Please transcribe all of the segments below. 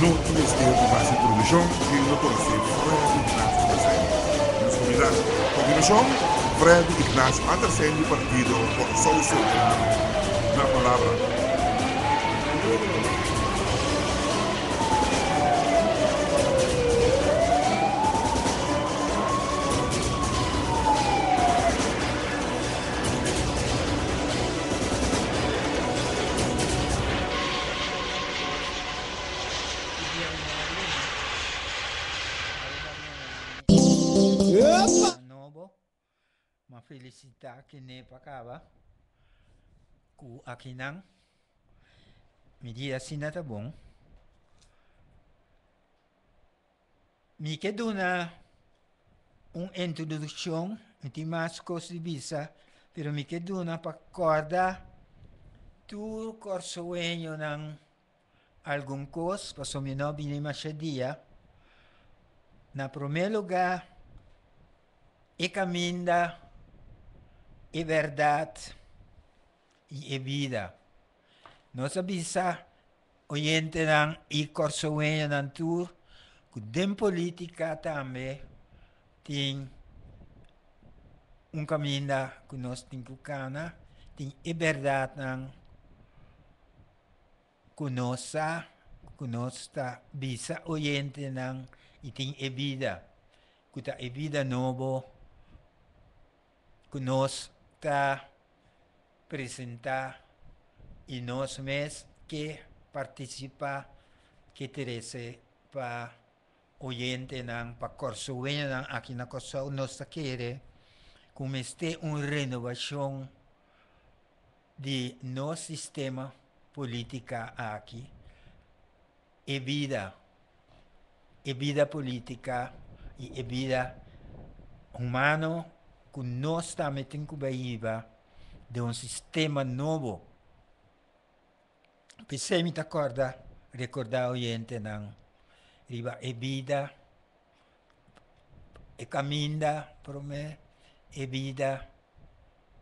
Notícias de mais informação que o Dr. Silvio Fred Ignacio Atercélio. Nos convidar. Continuação, Fred Ignacio Atercélio, partido por Solução Na palavra, felicita ne pakaba ku akinang medida sinatabong mi queduna un introduction ti mascos di bisa pero mi pa pakorda tu corsueño ng algún cos mi binima siya machadia na promeloga ikaminda e y verdad y vida. No sabisa, oyente ng ikorsuwenyo ng tour, kudin politika tambe, ting un kaminda kunos ting kukana, ting iberdad ng kunosa, kunosta, bisa oyente ng iting ebida. Kuta ebida nobo, kunos está presenta y nos mes que participa que trece para oyente nan pa corso nan aquí na cosa nos quiere como este un renovación de nuestro sistema política aquí e vida e vida política y e vida humano que nós também temos que de um sistema novo. Pensei me acorda, recordar o gente não. Riba é vida, é caminha, promé, é vida.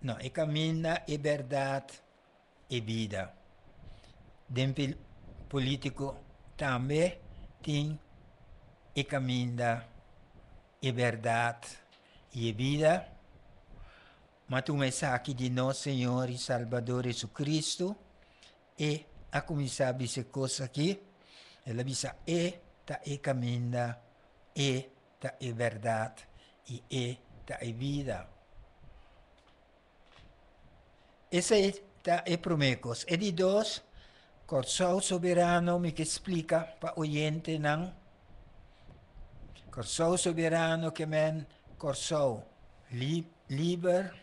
Não, é caminha, é verdade, é vida. Dempel político também tem é caminha, é verdade e é vida mas me saque de nosso Senhor e Salvador Jesus Cristo e a começar a dizer coisa aqui, ela diz, e tá e caminha, e tá e verdade, e e tá e vida. Essa é tá e promecos. E de dois, Corsol Soberano me que explica para o oriente não. Corso Soberano que men Corsol li, Liber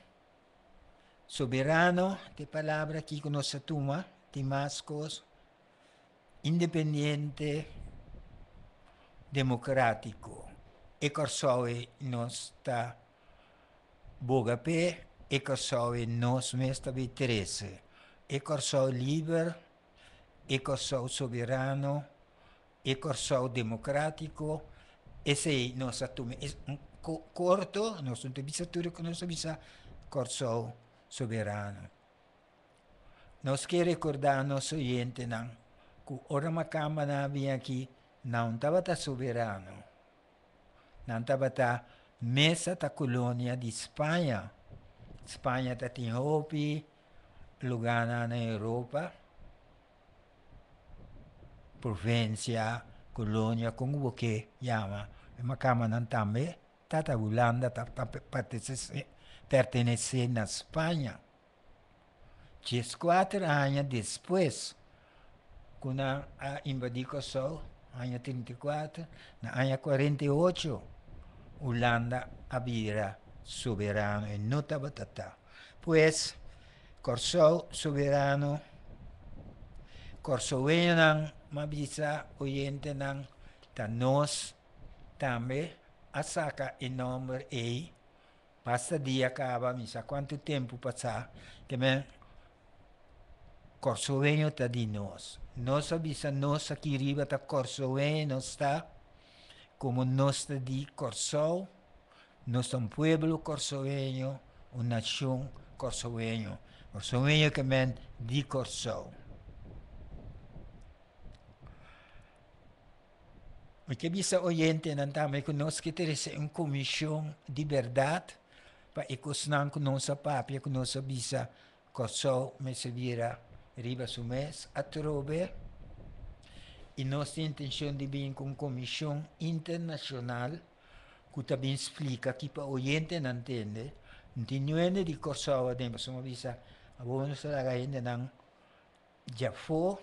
soberano de palavra aqui com nossa turma, Timascos, independente, democrático. E Corsoe nossa boga Bogapé, e Corsoe nossa mesta B13, e Corsoe livre, e Corsoe soberano, e Corsoe democrático, esse é nossa turma. É um corto, nossa entrevista com nossa visa Corsoe soberano. Nós queremos recordar nosso oriente não, que o na vinha aqui não estava soberano, não estava mesa da colônia de Espanha. Espanha tá tinha roupa, lugar na Europa, província, colônia, como o que chama, uma cama não também, tá da Holanda, tá da pertenece a España. cuatro años después, cuando ah, invadió Kosovo, año 34, en el año 48, Holanda había soberano en Nota Batata. Pues, Kosovo soberano, Kosovenan, mabisa oyente tanos, también, asaca el nombre y Passa dia, acaba a missa. Quanto tempo passar? Também, Corsovenho está de nós. Nossa visa, nossa riba está Corsovenho, está como nós está de corso. Nós somos um povo corsovenho, uma nação corsovenho. Corsovenho também de corso. Porque visa oriente, não está, mas nós que ter uma comissão de verdade pa ikusan kuno sa papia kuno sa bisa koso mesevira riba su mes atrobe i nostri intention di bin con commission internazionale kuta bin splika kipa oyente nantende ntinuende di kosowa demba sumo bisa abono sa lagayen nang Jafo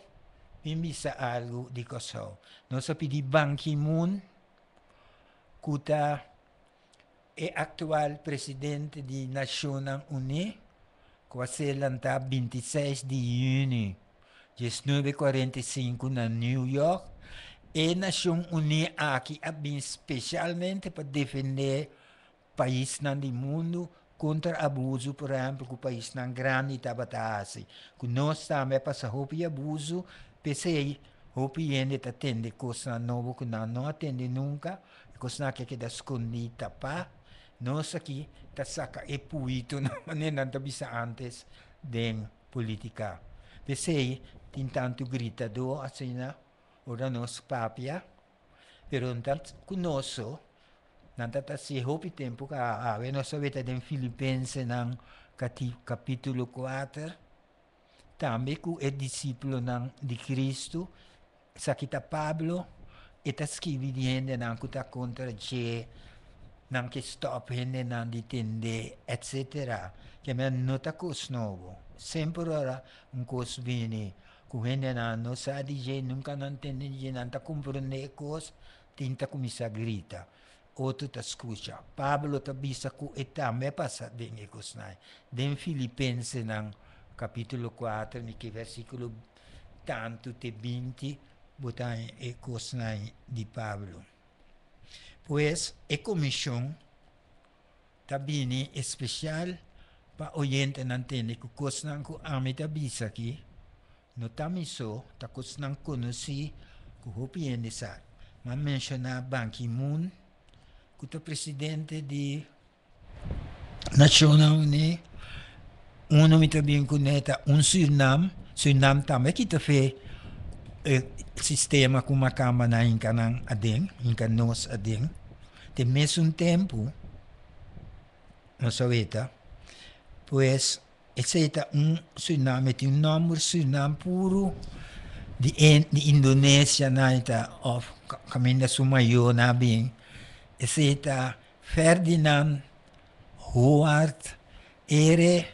bimbisa algo di Kosovo. No sa pidi banki Ki-moon kuta é atual presidente de Nações Unidas, que se lançar 26 de junho, 1945, na New York. E Nações Unidas aqui é bem especialmente para defender o país do mundo contra abuso, por exemplo, que o país não grande estava assim. Que nós também passamos por abuso, pensei, o ainda está tendo coisa nova que não, não atende nunca, coisa que queda escondida, pá. Tá? nosaki tasaka epuito naman nantabisa antes deng politika. Vesei tintanto grita do asina ora nos papia pero tant kunoso nantata si hopi tempo ka ave ah, no saveta den filipense nan kati capitolo 4 tambe ku e disciplo nan di Cristo sakita Pablo eta scrivi di hende nan kuta contra ce namke stop henne nandi tinde, etc. Che me nota cos novo. Sempre ora un cos vini. Kuhenne na no sa di je nunca non tende di nanta comprende cos, tinta come sa grita. O tu ta scuccia. Pablo ta bisa ku età, me passa denge cos nai. Den Filippense nan capitolo 4, mica versicolo tanto te binti, botai e cos nai di Pablo. pues e komisyong tabini espesyal pa oyente nantin ikukos ng ku amita bisaki no tamiso takos ng kunusi kuhupiyen ni sa mamensyona Ban Ki-moon kuto presidente di Nasyona Uni uno mitabin kuneta un Surinam Surinam tamme kita fe eh, sistema kumakama na inka ng ading, inka nos ading de mesmo tempo, na Sovieta, pois aceita um tsunami, tem um nome tsunami puro de, de Indonésia, na ita, of caminho da Sumayo, na bem, aceita Ferdinand Howard Ere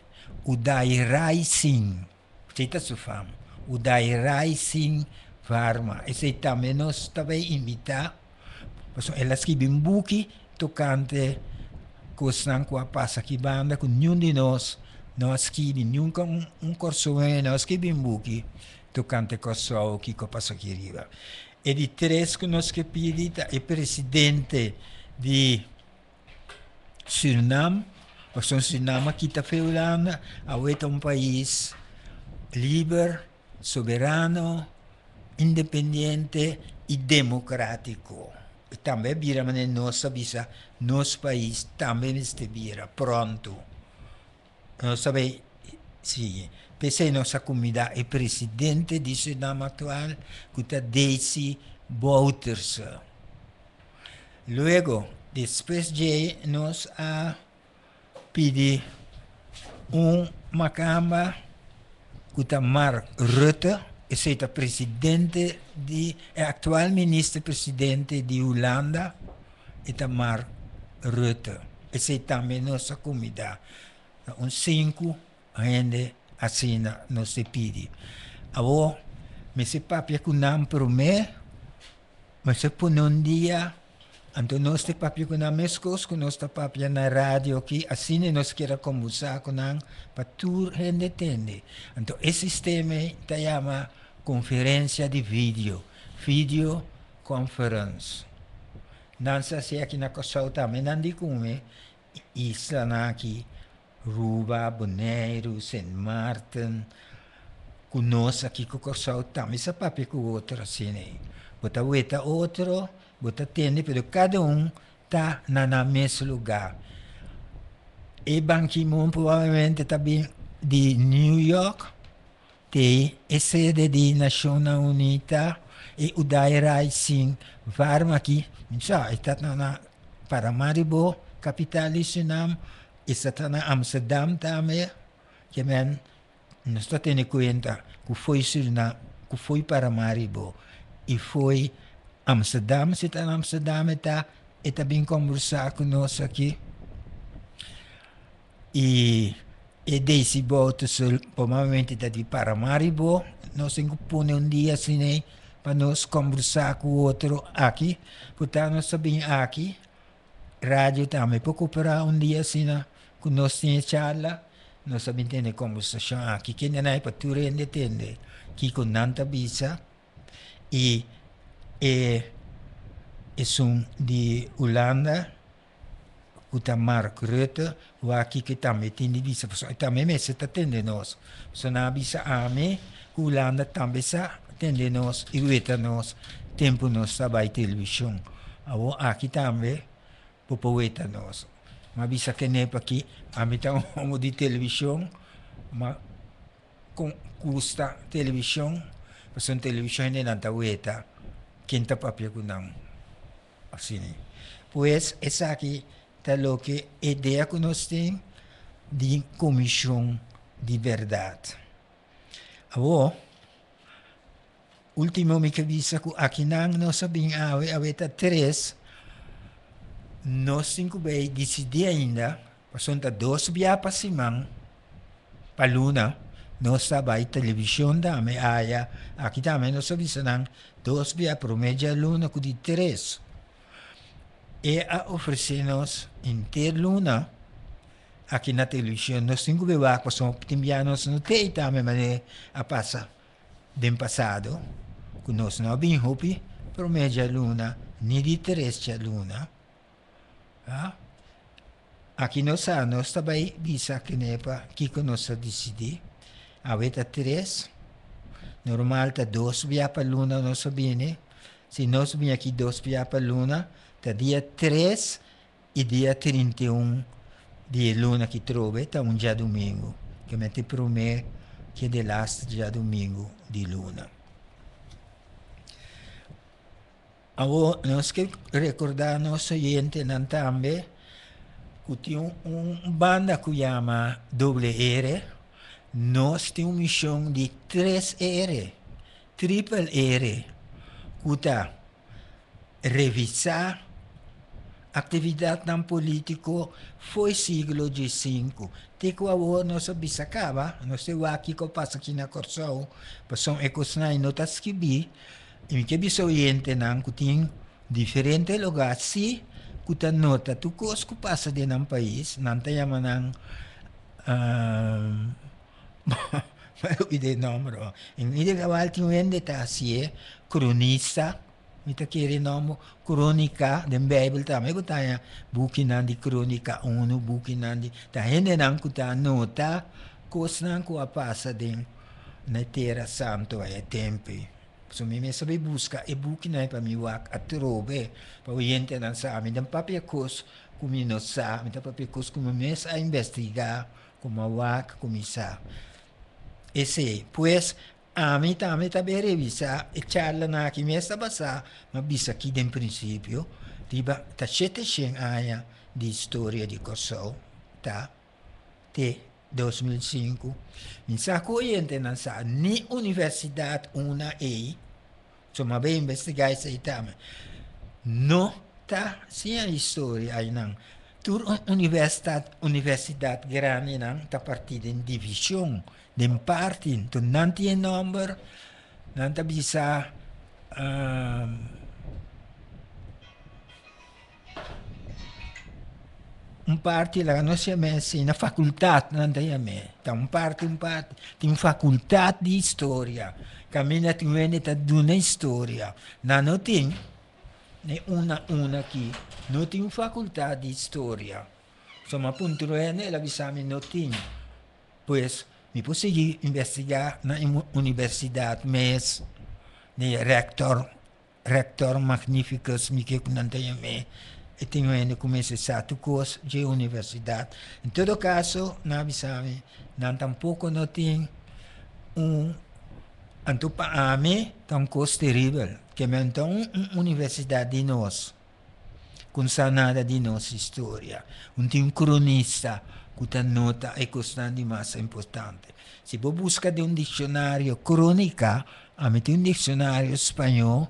Udairai Singh. Aceita sua fama. Udairai Singh Varma. Aceita menos também invitar e la scrive in buchi toccante questa qua passa chi banda con ognuno di noi non scrive un, un corsone non scrive in buchi toccante corso chi passa chi arriva e di tedesco non scrive e presidente di Suriname sono Suriname kita feulana avete un paese libero soberano indipendente e democratico também vira é mas é nossa visa, nosso país também este vira pronto. Não sabe sim, pensei nossa comida e presidente de Sudão atual que está Daisy Bouters. Luego, depois de nós a pedir um macamba que está Mark Rutte exceto presidente de atual ministro presidente de Holanda Itamar Rutte esse também nossa comida um cinco gente assina nos pede agora me se papia que não promete mas se põe um dia Anto nós te papio kuna mescos, kun nós te papi na rádio que assim nós queira comusar kunang pa tur gente tende. Anto esse sistema te chama conferência de vídeo, video conference. Nansa se aqui na costa Kosovo também não digo isla na aqui, Ruba, Boneiro, St. Martin, conosco aqui com Kosovo também, se papi com outro assim, né? Bota outra, outro, outro outra tende, pero cada um está na mesmo lugar. E Ban Ki-moon provavelmente tá bem de New York, tem a sede de Nações Unidas, e o Dairai Singh Varma aqui, está na Paramaribo, capital de e está na Amsterdã também, que men, não está tendo conta que foi Suriname, que foi e foi Amsterdam, se está em Amsterdã, está tá também conversar conosco aqui. E, e desse boto, provavelmente está de Paramaribo, nós impomos um dia assim, para nós conversar com outro aqui. porque nós estamos aqui, rádio também, para cooperar um dia assim, com nós em charla, nós sabemos ter conversação aqui, que não é para tudo entender, que com tanta visa. E e é um de Holanda, o Marco Rutte, o aqui que também tá tem de visa, também me está atendendo nós. Se não visa a mim, Holanda também está atendendo nós, e rueta nós, tempo nós trabalha tá televisão. Ou aqui também, para poeta nós. Mas avisa que nem é para aqui, a mim está um de televisão, mas com custa televisão, porque televisão é não está rueta. kintapapiakunang asini. Pues esa aquí está lo que idea con usted di comisión di verdad. Abo, ultimo mi kabisa ko akinang no sabing awe awe ta tres no cinco bay gisidi ainda pasunta dos biya pasimang paluna nossa televisão da me aia aqui também nós avisamos né? dois via promédio luna com de três. E a oferecer-nos luna aqui na televisão, nós cinco bebacos são timbianos no tei também, mas é a passa do passado, que nós não bem roupi, promédio luna, nem de três luna. Ah? Aqui nós, nós também, visa que nepa, é que nós decidimos. avete normal ta dos via per luna non so bene se non so bene aqui dos via per luna ta dia 3 e dia 31 di luna che trove ta un già domingo che mette per me che è l'ast già domingo di luna non Allora, noi ricordiamo ai nostri oyenti che c'è una banda che si chiama WR, nós temos missão de três R, triple R, cuta revisar atividade não político foi siglo de cinco. Tico a nossa bisacaba, não sei o que é que passa aqui na Corsão, passam ecos na notas que vi, e que bisou soiente não que tem diferente lugar se que nota tu cos que passa de num país, não tem a uh, ide nomról. Én ide váltam vendetászié, kronista, mit a kéri nomo, kronika, de Bible tá, meg utána bukinandi kronika unu, bukinandi, tá hende nem kutá nota, kosnánku a pászadén, ne téra számtó a tempi. So mi mi sabi buska e buki na pa miwak at robe pa uyente nan sa amin dan papiakos kuminos sa amin dan papiakos kumamesa investiga kumawak kumisa. ese pues amit amit abe revisa e charla na ki mesa basa mabisa aqui de princípio tiba ta chete shen aya di storia di Kosovo tá te 2005 min sa ko yente nan sa ni universidad una ei e insomma be investigai se itame no ta sia história ai nan tur universidad universidad grani nan ta partita in division den parten tot nanti en number nanti bisa um, un party l'hanno sia messa in facoltà, non dai a me, da un parte un parte, in facoltà di storia, cammina in Veneto ad una storia, non ti ne una una chi, non ti in facoltà di storia, insomma appunto non è nella bisogna non ti, pues, me posso investigar na universidade, mas de né, rector, rector magníficos, me que não tenho me eu tenho ainda começado o curso de universidade. Em todo caso, não sabe, não tampouco não tem um então para ah, mim, tão um curso terrível, que é, então uma universidade de nós consannata di nostra storia, un cronista che nota e costante di massa importante. Se voi buscate un dizionario cronica, avete un dizionario spagnolo,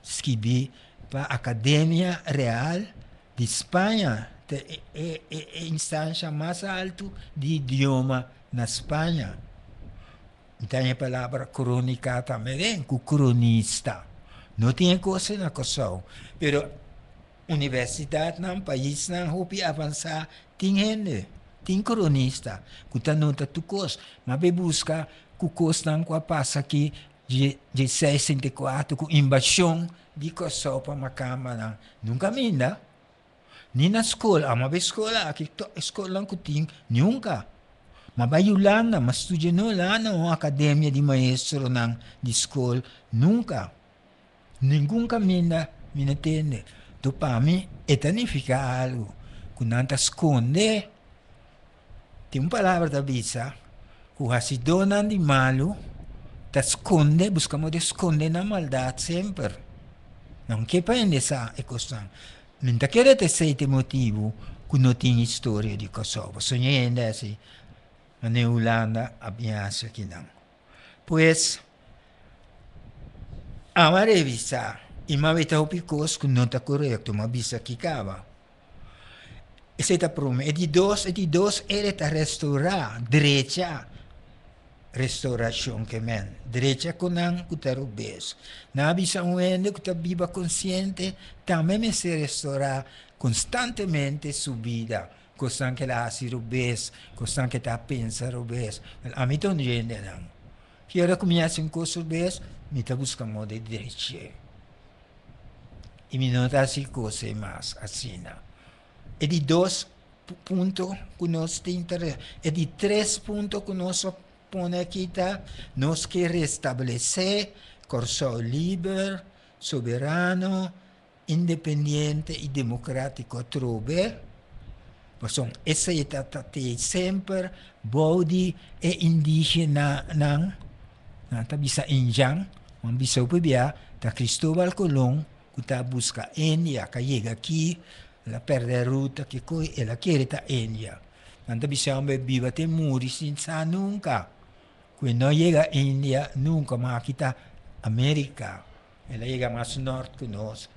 scrivi per Accademia Real di Spagna, è, è, è più alta di idioma na Spagna. Então, a palavra crônica também, o cronista. Non tinha coisa in questo, Pero universidad não país ng hupi avansa tinghende, ting cronista, kutano tatukos, mabebuska kukos ng kwa pasa ki de, de 64 com invasão de Kosovo Macamara. Nunca minda. Nem na escola. Há uma escola aqui, escola que tem, nunca. Mas vai Yolanda, mas estudia no lá uma academia de maestro na, de escola, nunca. Nenhum caminho me entende. e etanifica algo. Kunanta esconde, tem uma palavra da bisa, o racidona de malo, ta esconde, buscamos de esconder na maldade sempre. Não que prende sa e costan. Mentre chiedete se è motivo, che non tieni storia di Kosovo, se niente, é se non è Ulanda, abbiamo che Pues, amare visar. Имаме тълпи, но коректно, биса кикава. Сета пруме. Ети дос, ети дос, ерета рестора, дреча. Restauración que men. Derecha kunan kutaru bes. Nabi sa uende kutabiba consciente, también se restaura constantemente su vida. Costan que la hace rubes, costan que ta pensa rubes. A mí ton yende nan. Quiero comienza un coso rubes, mi ta busca modo de derecha. e mais assim. É de dois pontos que nós te interesse É de três pontos que nós põe aqui, Nós queremos restabelecer Corsol livre, soberano, independente e democrático trouxe. Person, essa é a sempre body e indígena nang, na tabisa injang, mambisa upibia, ta Cristóbal Colón, uta busca enya ka yega ki la perde ruta che coi e la chierita enya nanda bisamba biva te muri senza nunca qui no yega India nunca ma kita America e la yega mas nord che nos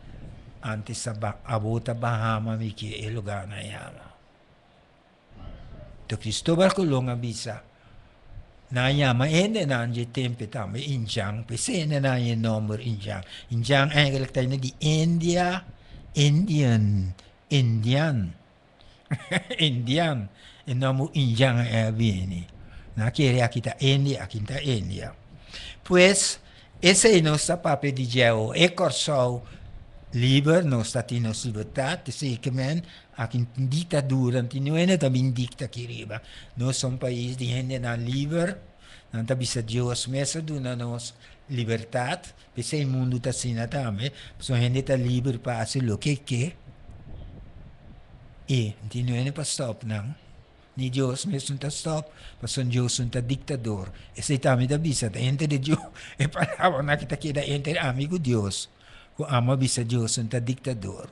ante sabba avota Bahama mi che e logana yama to Cristobal Colón avisa နာယမအင်းတဲ့နာဂျီတင်ပတာမအင်းချန်ပစင်းနေနာယင်နော်မအင်းချန်အင်းချန်အင်္ဂလိပ်တိုင်းနဲ့ဒီအိန္ဒိယအိန္ဒိယန်အိန္ဒိယန်အိန္ဒိယန်အင်းနော်မအင်းချန်အဲဗီနီနာကေရီယာကိတာအိန္ဒိယအကင်တာအိန္ဒိယပွက်စ်အဲဆေနိုစပပဒီဂျေအိုအေကော့ဆော liber, non in che men a ac non è in uenet che indicta Noi siamo un paese di hendena liber, nanta bisagios mesa duna nos libertat, pese in mundo ta sinatame, so hendeta liber passe lo che che, e non è pa stop, no? ni Dios me sunt stop, pa son Dios sunt dictador. E se tami da bisa, ente de Dios, e parlava una che ta chieda ente amico di Dio ama बिसज्यो हुन्छ दिक्तादोर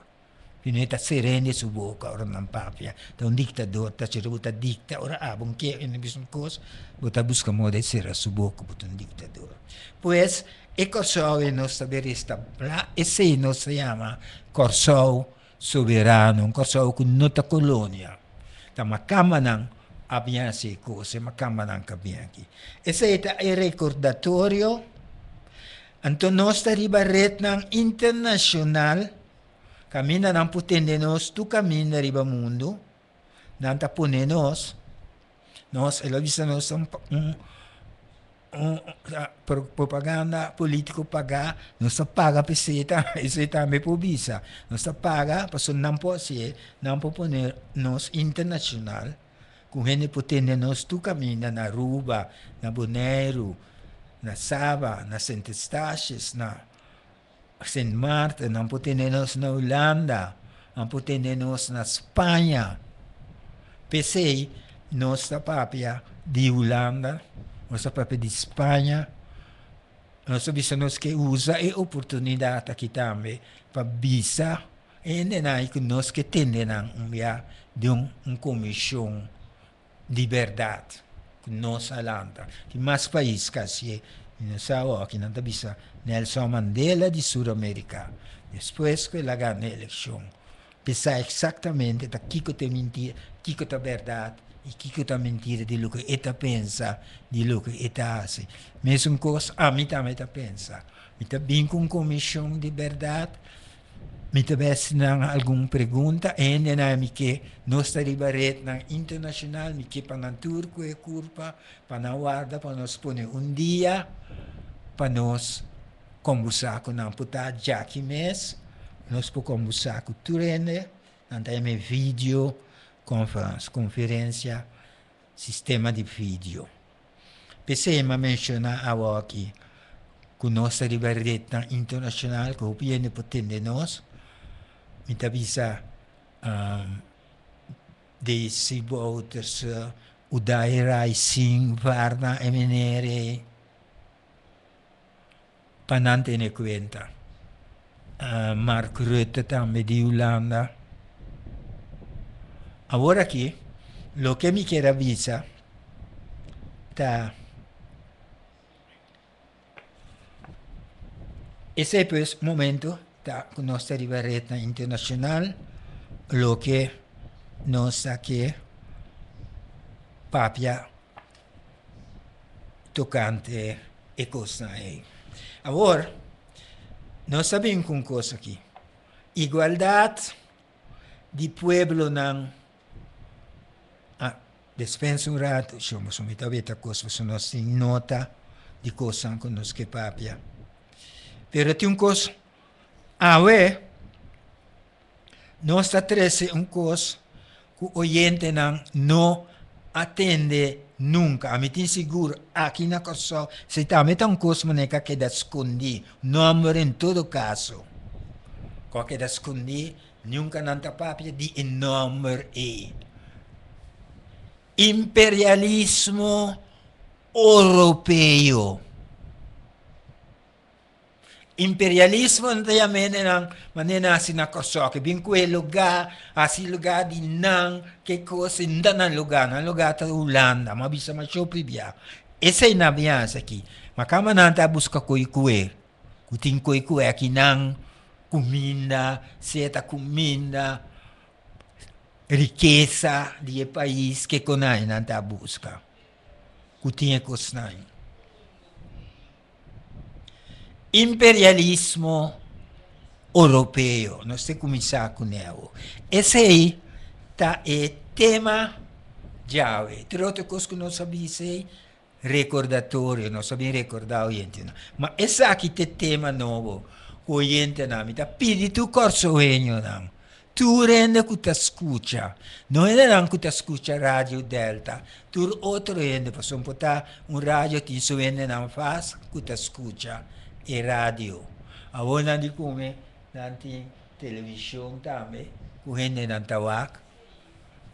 किन यता सेरेने सुबो कौरनम पापिया त un diktador ta cere buta dicta ora ah, un che in bisogno cos buta busca essere su bocca, buta un diktador pues e Kosovo è il nostro bla e se non si chiama Kosovo sovrano un Kosovo con nota colonia ma makamanang abbiamo queste cose ma makamanang abbiamo e se è il ricordatorio Antonos tari barret ng international, kami na nang putendenos tu kami na riba mundo, na nang tapunenos, nós, ela disse, nós somos um, um, propaganda político pagar, nós só paga para você, isso também por visa, nós só paga para você não pode não proponer nós internacional, com gente putendenos tu caminha na Aruba, na Bonaire, na Saba, na St. Eustatius, na St. Martin, ang putinenos na Holanda, ang putinenos na Espanha. Pensei, nossa papia de Holanda, nossa papia de Espanha, nós bisonos que usa e oportunidade aqui também para bisa e nenai que nós que tendem um enviar de um, um comissão de verdade nossa landa. Que mais país que se não que não está Nelson Mandela de Sul-América. Depois que ele ganhou a eleição, pensar exatamente da que que tem mentira, que que tem verdade e que que tem mentira de lo que ele pensa, de lo que ele faz. Mesmo coisa, a mim também está pensa. Está bem com comissão de verdade mitabes ng algum pergunta, ene na miki nostra ribaret ng international, miki turco e curpa, panawarda, panos pone un dia, panos kombusako ng puta jakimes, nos po kombusako turene, nantayame video, conference, conferenza, sistema di video. pensiamo a menzionare a Waki, con nostra ribaretta internazionale, che viene potendo nostra, Метавиза Дейси Боутерс, Uday Rai Singh, Varna Emenere, Panante Nequenta, uh, Mark Rutte también di Ulanda ora aquí, lo que me quiere avisa, está... Ese pues momento tak nostra la internazionale, lo che non sa che papia toccante e cosa è. Allora, non sappiamo con cosa qui. Igualdad di pueblo non... Ah, dispensa un rato, insomma, sono vita cosa sono in nota di cosa conosco papia. Però ti un cosa, Ah Awe, nós atrece um cos que oyente nan no atende nunca. A mitin seguro, aqui na Kosovo, se está tem um cos maneca que dá escondi. Número em todo caso. Qualquer dá escondi, nunca não tá papia de nome e. Imperialismo europeu. imperialismo natayamen ng manena sinakosok bingkwe luga asi luga dinang keko sindana luga na luga ta ulanda mabisa machopi bia ese na bia saki makama ta buska koi kue kutin koi kue akinang kumina, seta kumina, riqueza di e país que conai nanta busca kutin ekosnai imperialismo europeo, non si comincia con l'euro. E sei ta e tema chiave, trote cosco non sabi sei ricordatorio, non sabi ricordare niente, no. ma e sa che tema nuovo, o niente nami, ta pidi tu corso regno nami. Tu rende che ti ascolta, non è neanche che ascolta Radio Delta, tu rende, perché un po' un radio ti sovende non fa, che ti ascolta. e radio. di kume nanti television tame, kuhenne nan tawak,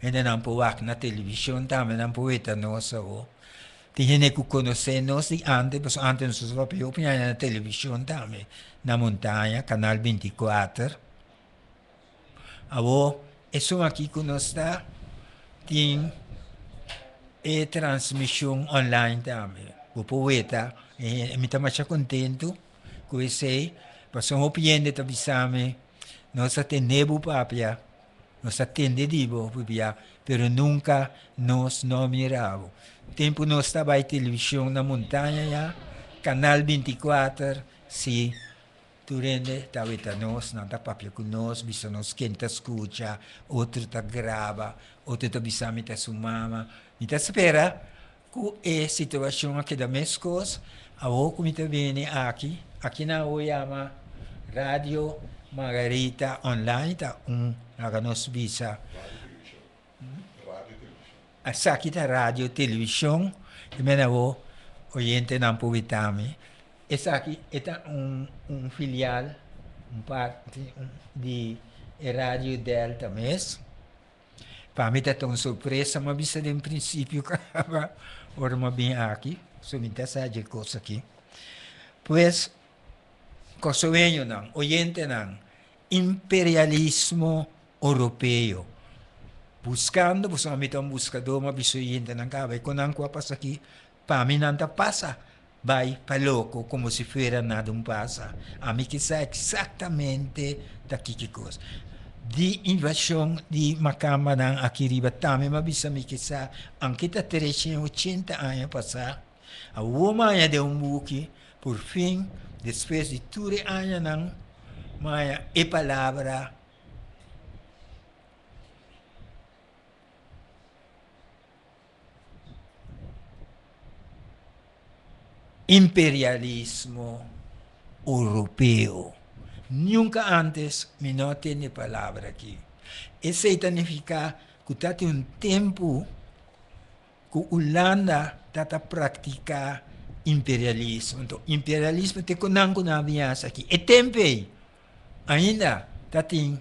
henne nan powak na television tame, nan poeta no savo. Tihene ku conoscenos di ante, perché ante non so proprio na nella televisione tame, na montagna, canal 24. Avo, eso sono aqui conosca, tin e transmissão online tame. O poeta, e, eh, e mi tamo contento, koji sei, pa sono pieni da bisame, non sa tenebu papia, non sa tende dibo papia, però nunca non no miravo. Tempo non stava in televisione na montagna, ya, canal 24, sì, tu rende, ta vita nos, non ta papia con nos, bisogna schenta scuccia, oltre ta grava, oltre ta bisame ta su mamma, mi ta spera, ku e situazione che da me scos, a voi come te viene qui, aqui na Uyama Rádio Margarita Online está um Naganos Visa. rádio televisão, que television, imena wo oyente ng Pugitami. Esa aqui está um, um filial, um parte um, de Rádio Delta mesmo. Para mim está uma surpresa, mas bisa de um princípio que eu bem aqui. Sumita sa de coisa aqui. Pois, kosueño ng, oyente ng imperialismo europeo. Buscando, pues ang mitong buscado, mabisuyente ng kabay, kunangkwa pasaki, paminanta pasa, vai paloco, como si fuera nada un pasa. A mí quizá exactamente daquiki cosa. Di invasión di Macamba ng Akiribatame, mabisa mi quizá, ang kita 380 años pasa, a woman de un por fin, Después de tudo año ng mga ipalabra imperialismo europeu Nunca antes me note a palavra aqui. esse significa que está um tempo que Holanda está a praticar imperialismo. Então, imperialismo tem que conango na ameaça aqui. E também, ainda, tá tem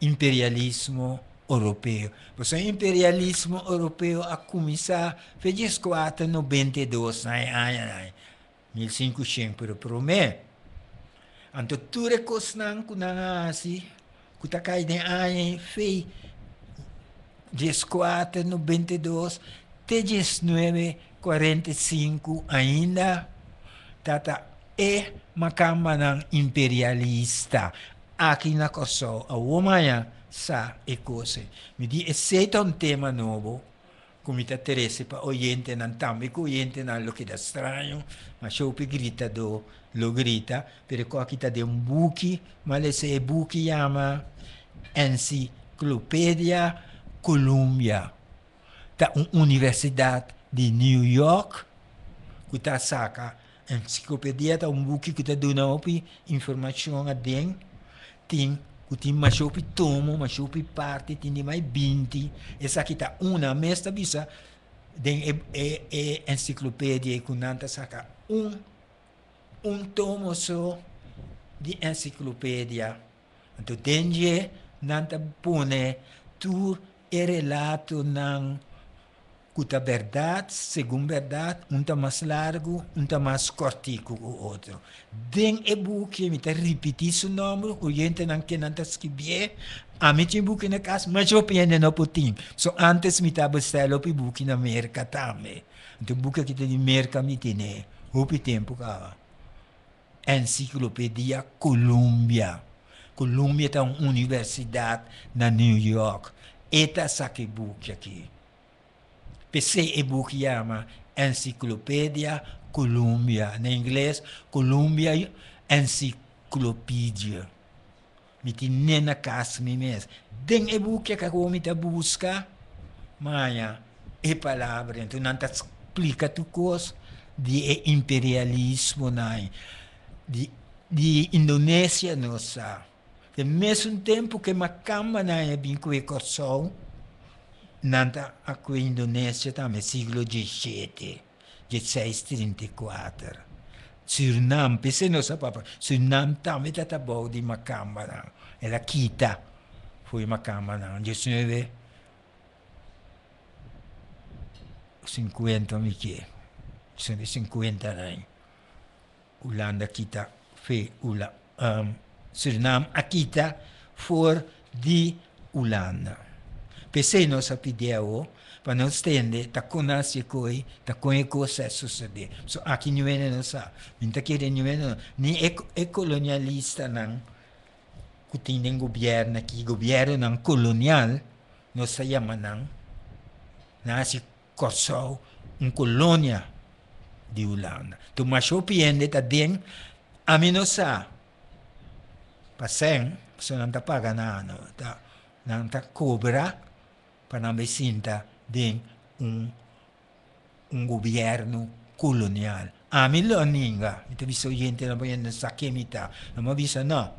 imperialismo europeu. Porque o imperialismo europeu a começar, fez 492, né? 1500 por mês. Então, tudo que nós não assim, que tá caindo aí, fez 1492 até 19 45 ainda, tata e macamba nan imperialista. Aqui na Kosovo, a Umanha, sa e cose. Mi di, e se è un tema nuovo, come ti interessa, pa oriente nan tambico, oriente nan lo che da strano, ma c'è un grita do, lo grita, per qua chi ti un buchi, ma le se buchi chiama enciclopedia Columbia, da un'università di New York, kita saka ensiklopedia ta umbuki kita dona opi information adeng ting kuti mashopi tomo mashopi parte tindi mai binti esa kita una mesta bisa den e, e, e enciclopedia kunanta saka un un tomo so di enciclopedia anto denje nanta pone tu è relato nang cuta verdade, segundo verdade, um está mais largo, um está mais cortico que o outro. Den e buque, me está repetir o nome, o gente não quer não está escrever, a mim tinha buque na casa, mas eu penso no putim. Só antes me está selo, para buque na merca também. Então buque que tem de merca me tem, né? O tempo cá. Enciclopedia Columbia. Columbia está uma universidade na New York. Eta saque buque aqui. PC Ebukiyama, Enciclopédia Columbia, na né, inglês, Columbia Encyclopedia. na nena kasmi mes. Den e-book que eu mita busca, maia, e palavra, então não te explica tu coisa de imperialismo, né? di Indonésia nossa. Ao mesmo tempo que Macamba não é bem com a nanta a Indonesia nel secolo XVII, XVII-34. Surnam, se non sapeva, Surnam tam è stata di Macambaran, e la Kita fu Macambaran, 19, 50 miche, sono 50 anni. Ulanda Kita fe Ula, um, ehm, a Akita fuor di Ulanda. peseno sapidjevo, pa ne odstende, tako nas je koji, ko se susede. So aki njuveneno sa. Min takire njuveneno. Ni ekolonialista ng kutineng gobyerno, ki gobyerno ng kolonial, no sa yamanang, na si Kosovo, ang kolonya di Ulanda. Tumasyo piyende ta din, amino sa pasen so nang tapaga na ano, ta, nang ta kubra, Panamecinta de um, um governo colonial. Ah, a mi vi entrevistou gente na manhã nessa química, não me avisa não,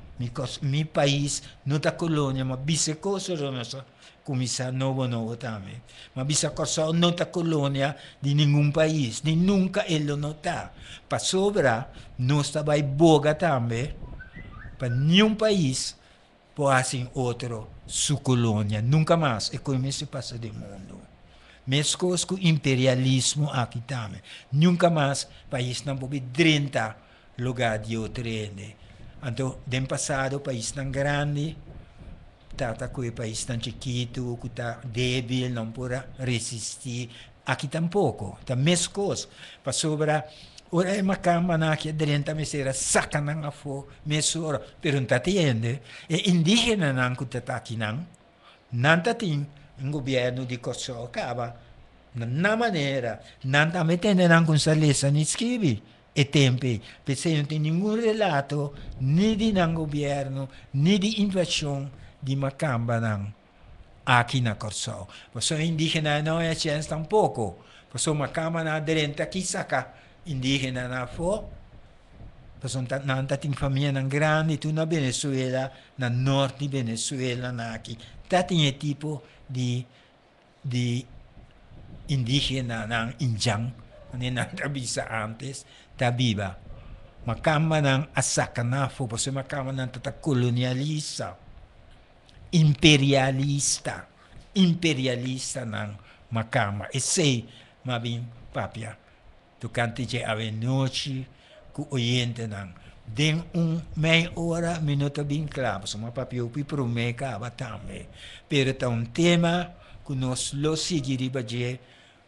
meu país não está colônia, mas como coisa nossa, começar novo novo também. Mas bisa coisa nota colônia de nenhum país, nem nunca ele notar. Para sobra, nós vai boga também, para nenhum país, por assim outro sua colônia, nunca mais. E como isso passa de mundo. Mesmo com o imperialismo aqui também. Nunca mais o país não pode 30 lugares de outro. Então, no passado, o país tão grande, tata com o país tão chiquito, que está débil, não pode resistir. Aqui tampouco, Tá mesmo Para sobre orema kamanaki drenta misera sakanang afo mesura peruntatiende e indigena nan kutatakinang nantatin un governo di Kosova na maniera nanta mettendo anche un salessa ni schivi e tempi per se non c'è nessun relato né di un governo né di invasione di Macambanan a chi na Kosovo. Posso indigena noi c'è un poco, sono Macambanan aderente a chi sa indígena nafo, pasuntatnantating pamilya ng grami ito na Venezuela, na north di Venezuela na aki. Tating tipo di, di indígena ng Indyang, ninantabi sa antes, tabiba. Makama ng asakanafo, kasi makama ng tatakolonialista, imperialista, imperialista ng makama. Ese, mabing papia. Tu kan ti che ave noci ku oyente nang. Den un mei ora minuto bin klap, ma papio pi pro me ka batame. Per ta un tema ku nos lo sigiri baje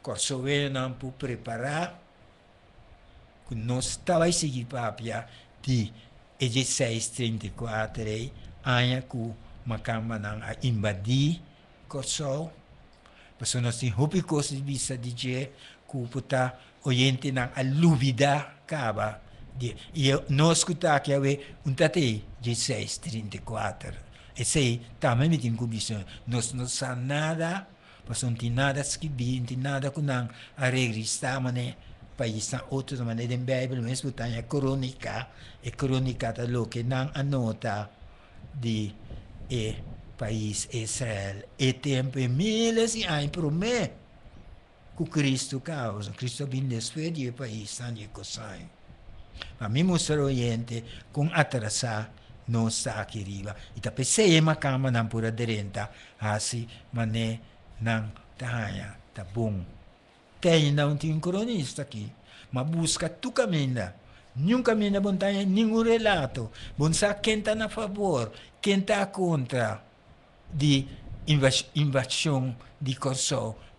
corso venan pu prepara ku nos tava sigi papia di e je 634 anya cu makamba nang a imbadi corso. Pasono si hopi kosi bisa dije ku puta oyente ng aluvida kaba. E eu não escutar que é um tatei de 634. e sei também me tem comissão. Nós não sabemos nada, nós não tem nada escrito, não tem nada com não. A regra está, mané, país na outro mané, de Bible. mesmo tem tá, a crônica, a crônica da tá que não anota de e eh, país Israel. E tempo e é miles assim, e ai, promete. ku Cristo causa, Cristo viene vinde e die pa isan ye kosai. Ma mimu sero yente kun atrasa non sa kiriva. Ita pe se yema kama nan pura derenta non ah, mane nan tahaya tabung. Tenda un tin cronista qui, ma busca tu camina. Nunca me na montanha nenhum relato. Bonsa quem está a favor, quem está contra de invasão de Kosovo,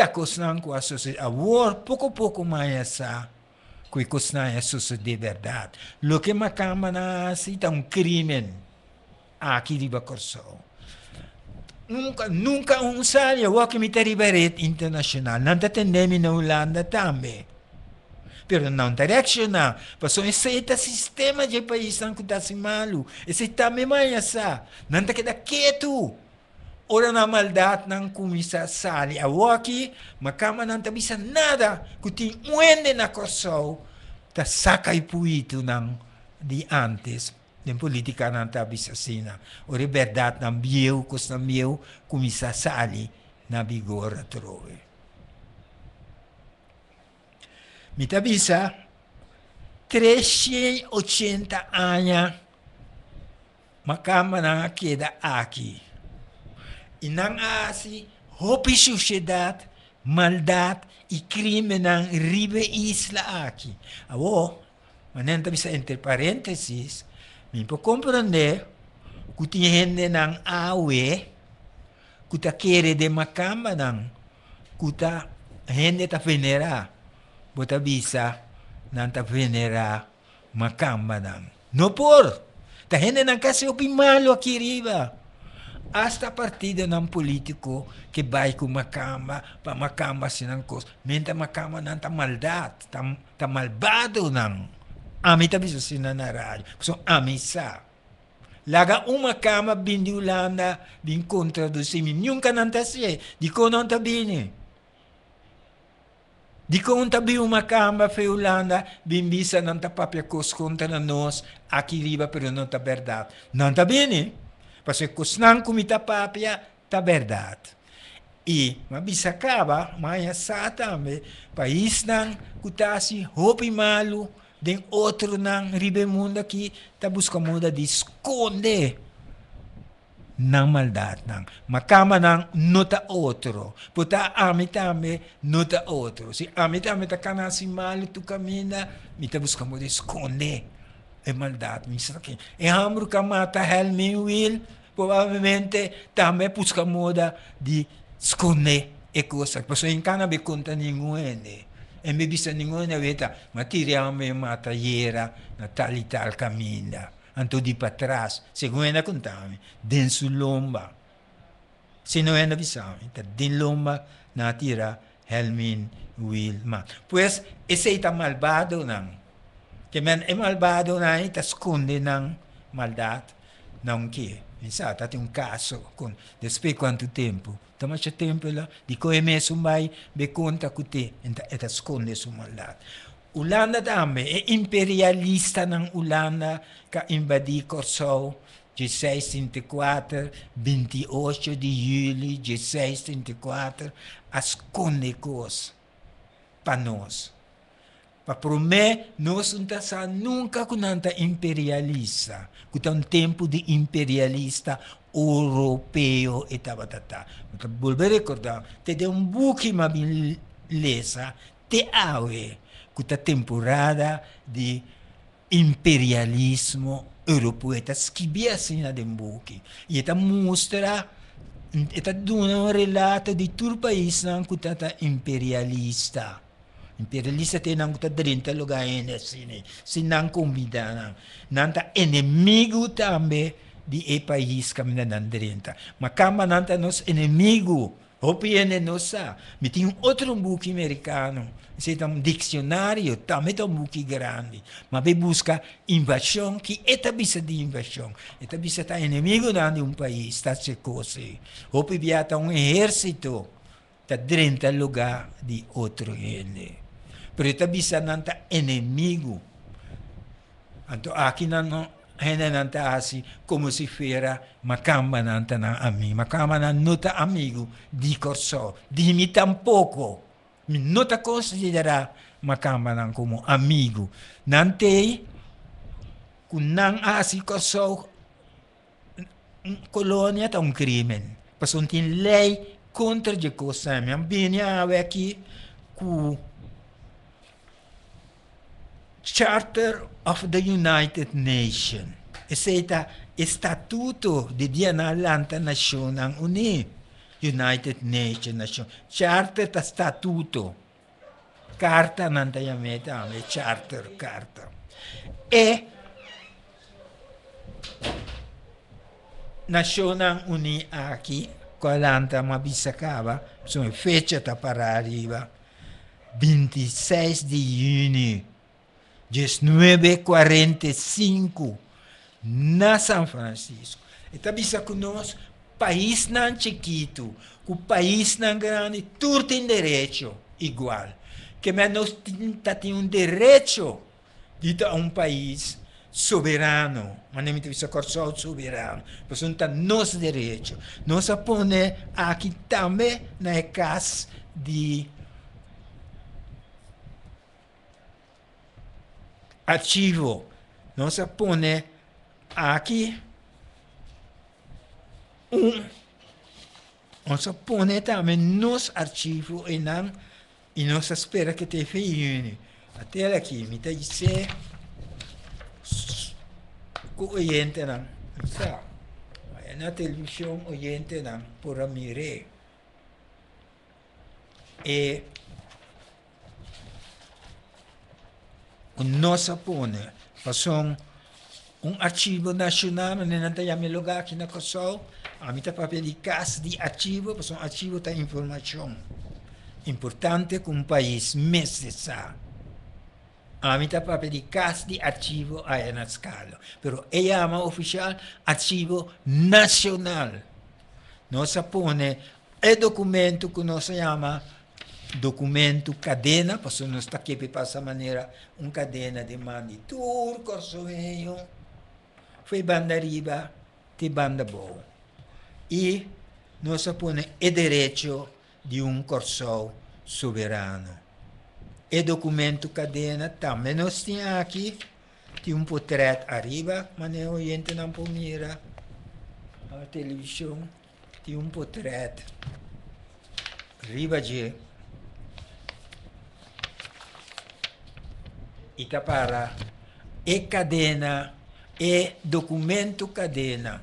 Takusnan com a sociedade. A war, pouco a pouco mais a que kusnan é sociedade de verdade. Lo que matama na cita um crime aqui de bacorso Nunca, nunca um salio, o que me terriberet internacional. Não atendemos na Holanda também. Pero não direcionar. Passou esse é sistema de país que está se assim malu. Esse está me ameaçando. Não está queda quieto. ora na oranamaldad ng kumisa sa aliawaki, tabisa nada, kuti uende na koso, ta sakay po ito ng di antes den politika ng tabisasina. O liberdad ng biyew, kus ng biyew, kumisa sa ali na bigora at Mitabisa, 380 anya makama na keda aki inangasi hopi sushedat maldat i crimenan ribe isla aki. Awo, manenta bisa entre parentesis, mi po comprender kuti hende nang awe kuta kere de makamba nang kuta hende ta venera bota bisa nang ta venera makamba nang. No por, ta hende nang kasi opi malo aki riba. Hasta partida ng politiko kibay ko makama, pamakama sinang kos. Minta está ng tamaldat, tam, tamalbado ng ami tabi sa sinanaraan. So ami sa. Laga uma cama umakama bindiulanda bin kontra do simin. Yung kanantasye, di ko nang tabini. Di conta bem uma camba feulanda, bimbisa não tá papia cos contra nós, aqui riba pero não tá verdade. Não tá bene? Parce que senão comida papia está verdade. E, mas isso acaba, mas é também. País não, kutasi, hopi malu, tem outro não, ribemunda que está buscando muda de esconder não maldade não. Macama não nota outro. Puta ami também nota outro. Se ami também está canasi mal, tu camina, me está buscando esconder. e maldato. Amro Camata Helmin Will probabilmente também busca moda di sconne e coisa. Porque em Canabe conta ninguém. E mi bisa ninguém veta, ma tiriamo e mata iera, Natali tal cammina. Anto di patras, seguendo contami, den sull'omba. Se non è una visami, den l'omba natira Helmin Will. Ma, pues, e sei malvado, non? que men è eh, malvado na ita não ng maldat non chi é um caso con despe quanto tempo toma c'è tempo là di come eh, me su mai be conta cu te e ta sconde su maldat Ulanda dame è eh, imperialista ng Ulanda ka invadi Kosovo 1624, 28 di julho 1624, asconde cos panos para por me, nós não está nunca com nanta imperialista, que um tempo de imperialista europeu e tabatata. Mas vou a recordar, te deu um buque uma beleza, te aue, que está temporada de imperialismo europeu, está esquibia assim um dembuque, e está mostra está dando um relato de todo o país com tanta imperialista. imperialista tenanguta drinta lugaina sine sinan comida nanta enemigo tambe di e país kamina nandrinta makama nanta nos enemigo, Hopiene nossa, me tinha outro buki americano, é um dicionário, também é um book grande, mas be busca invasão, que é di de invasão, é tabisa tá inimigo de um país, está se cose. Hopi biata um exército, ta drenta lugar de outro gênero. Preta nanta inimigo. Então, aqui não nanta assim, como se fera Macamba nanta na ami. Macamba na nota amigo, di corso, di mi tampouco. Mi nota considera Macamba nan como amigo. Nantei, kunang asi corso, colônia tá um crime. Passou tin lei contra de coisa. Minha bem, aqui, com Charter of the United Nations. e è statuto di Dianallanta National Unì, United Nations Nation. Charter ta statuto. Carta non ta meta, è charter, carta. E National Unì qui, chi? 40 ma bisacava, insomma, fece ta parariva. 26 di giugno 1945, na São Francisco. Então, isso que nós, país não chiquito, o país não grande, tudo tem direito igual. Que mas nós temos um direito a um país soberano, mas não temos só soberano, porque não está nosso direito. Nós podemos aqui também na casa de ativo. Nós si oppone aqui um, vamos si também nos arquivo e não e nós espera que che te fai Até aqui, me tá dizendo que o oiente não está. Na televisão, o oriente não, por a mirar. E no sapone, pasong un archivo nasional na nantaya mi lugar aqui na Kosovo, a mita papel de archivo, pasong archivo ta informação importante com país meses a a mita papel archivo a Enascalo, pero ella ama oficial archivo nacional. No sapone e documento que nós chama documento, cadena, porque não está aqui para essa maneira, uma cadena de mani turco, sonho, foi banda riba, te banda boa. E nós põe o direito de um corso soberano. E documento cadena também nós tinha aqui, de um portrait arriba, mas não gente não pode mirar a televisão, de um portrait arriba de para e cadena, e documento cadena,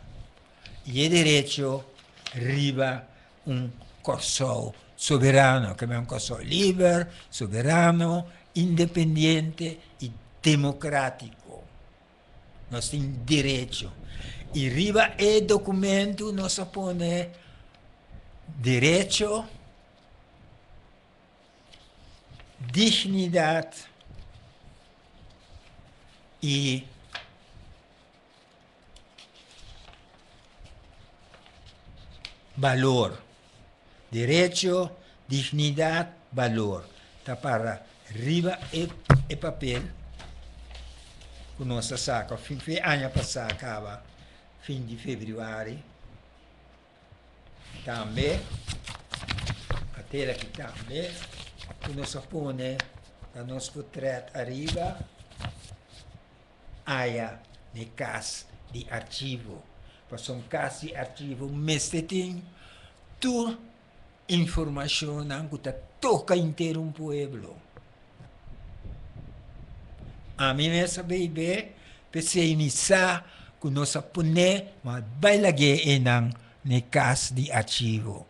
e derecho derecho riba un corso soberano, que es un corso libre, soberano, independiente y democrático. Nós temos derecho E riba e documento nos pone derecho, dignidad, E valor. Direito, dignidade, valor. Está para riba e, e papel. O nosso saco, fim, de ano passado, acaba fim de fevereiro. Também, a tela que também, o nosso pone, o nosso portrait arriba aia de cas de arquivo. Pois são casos de arquivo mestetim, tu informação que toca inteiro um pueblo. A mim essa bebê, pensei iniciar com nossa pune, mas bailague enan, ne cas de arquivo.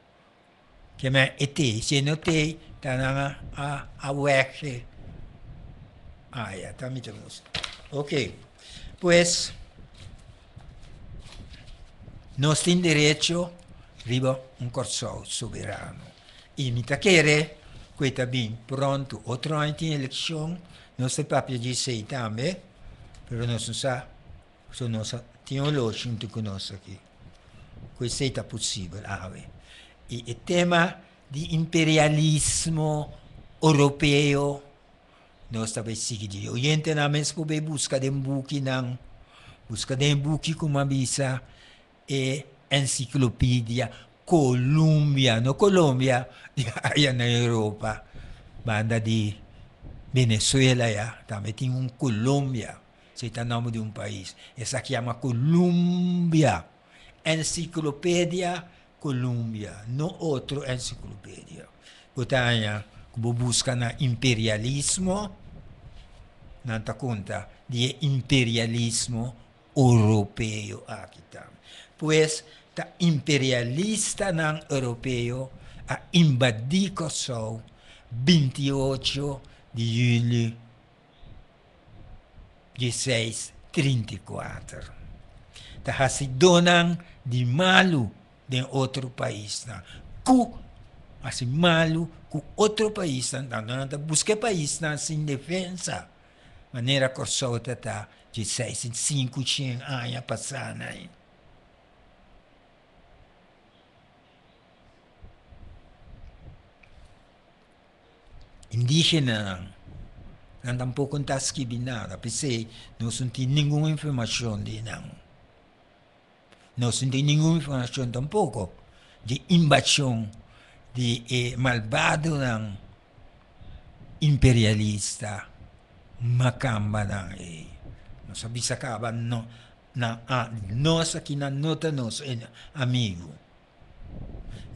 Que me ete, se não tem, tá na a a weke. Ah, é, tá me Ok. pues nos in derecho riva un corso soberano. Imita chere, queta bin pronto o troint in election, non se papia di sei tambe, però non si sa, sono sa, tieno non scinto conosce qui. Questo è possibile, ave. E il tema di imperialismo europeo, nós talvez seguir oriente na mens ko be busca den buki não busca den buki kuma bisa e eh, enciclopédia Columbia no Colômbia aí na Europa banda de Venezuela já também tem um Colômbia é o nome de um país essa aqui chama Colômbia enciclopédia Colômbia não outro enciclopédia portanto Kububuska na imperialismo, nanta conta di e imperialismo europeo akitam. Pues ta imperialista ng europeo a imbaddi Kosovo 28 di julio 1634. Ta hasidonang di malu den otro país na ku así malo com outro país, busque país sem defesa Maneira que só está de 6 em 5 tinha anos passada aí. Né? Indígena não, tampouco pouco está escrito nada, pensei, não senti nenhuma informação de não. não senti nenhuma informação tampouco de invasão di eh, malvado ng imperialista Makamba ng eh, no sabi sa no na a ah, nossa kinanota nosso amigo.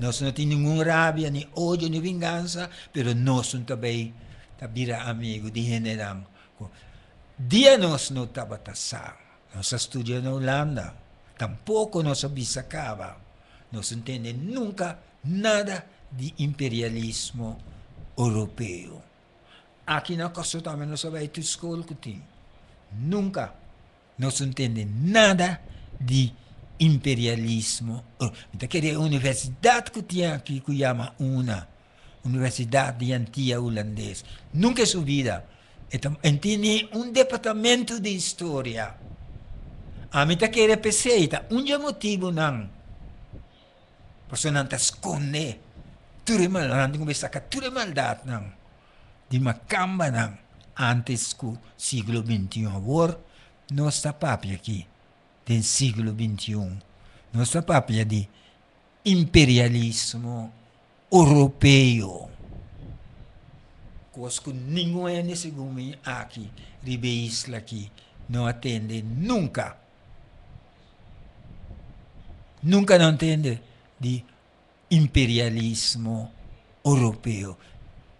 nos no tiene ningún rabia, ni ódio, ni venganza pero un também tabira amigo de general. Dia nos não nos tassar. en holanda tampoco nos Tampouco sacaba no se entiende nunca nada de imperialismo europeu. Aqui na Costa também não vai ter escola que tem. Nunca nós entende nada de imperialismo. Então, queria a universidade que tinha aqui, que chama UNA, Universidade de Antia Holandesa, nunca subida. Então, entende um departamento de história. A mim queria pesquisa, um motivo não. Porque não te esconde katurimal, nandiyan ko may sa katurimal dat ng di makamba ng antes ko siglo XXI war, nossa papia aqui, del siglo XXI, nossa papia di imperialismo europeu. Cosco nenhum é nesse gume aqui, ribeisla aqui, não atende nunca. Nunca não atende de imperialismo europeu.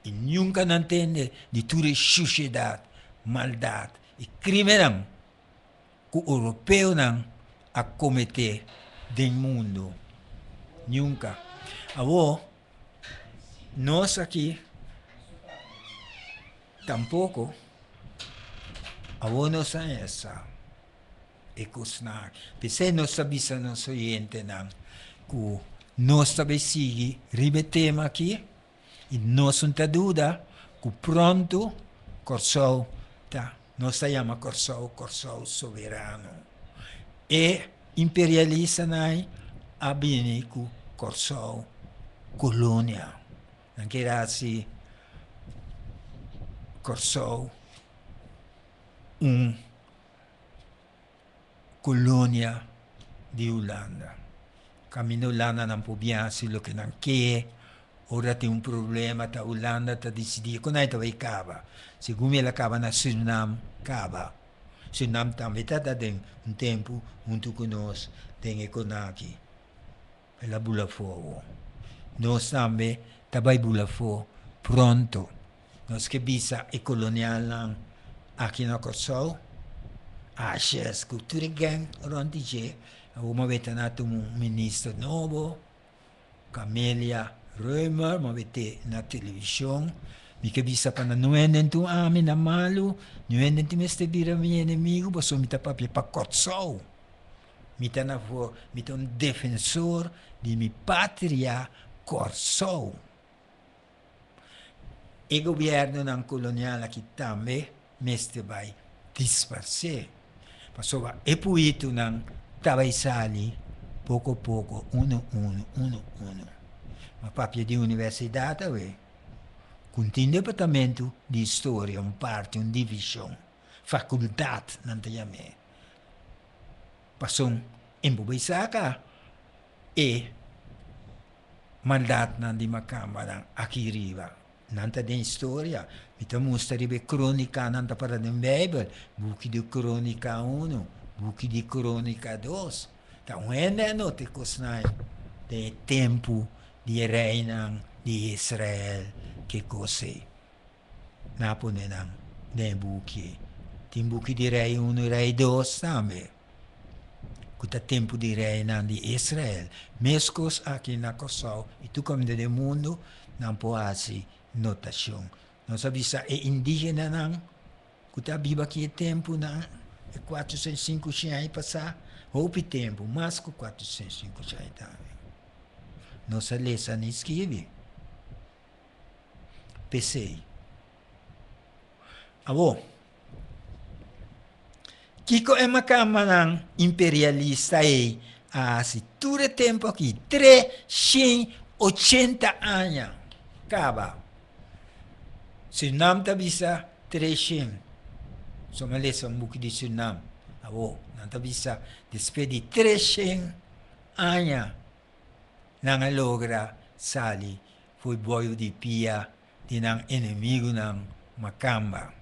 E nunca não entende de toda sociedade, maldade e crime não, que o europeu não a cometer mundo. Nunca. Avô, nós aqui tampouco avô não sabe essa. E cosnar. Pensei não sabia não sou gente não. Que nostra besigi, ripetiamo qui, il nostro duda, cu pronto, corsou, ta, noi stiamo corsou, corsou sovrano, e imperialista noi abbiamo cu corsou colonia, anche razzi corsou un colonia di Olanda. lá não pode se lo que não quer. Ora tem um problema, tá Holanda tá decidir. Quando aí vai cava. Segundo ela cava na Suriname, cava. Suriname também tá tá tem um tempo junto conosco, tem econaki. Ela bula fogo. Nós também tá vai bula fogo pronto. Nós que bisa e colonial lá aqui no Kosovo. Acha as cultura gang rondije. Como vai ter nato um ministro novo, Camélia Römer, como vai ter na televisão. Mica bisa pa na nuenden tu amin ah, na malu, nuenden ti meste bira mi inimigo, boso mi tapa pi pa kotso. Mi tana vo, mi un defensor di mi patria corso. E governo nan coloniale che tambe meste bai disparse. Pasova epuitu nan sali, poco poco, uno, uno, uno, uno. Mas papia di università, ué, com tem departamento di storia, um parte, um divisão, facoltà, non te chamei. Passou em Bubisaca e mandato na Lima Câmara, aqui riva. Nanta tem história, então mostraria cronica, non nanta para a Bíblia, buchi di cronica uno. de crônica 2. Então, é não te cosnai de tempo de reina de Israel que cose. Naponenam de buki. Tem buque de rei 1 e rei 2 também. Kuta tempo de reina de Israel. Mescos aqui na Kosovo e tu como de mundo, não pode notação. não sabe se é indígena não, kuta biba que tempo não. 405 tinha aí passar roupa tempo, mas com 405 tinha aí também. Nossa lesa nem esquive. Pensei. Avô, Kiko é uma câmara imperialista aí há ah, todo tempo aqui, 380 anos. Acaba. Se não te avisa, 300. sommeliers sono buchi di Suriname, abo, nanta bisa, despedi treshen anya, nang logra sali, foi boyo di pia, di nang enemigo nang makamba.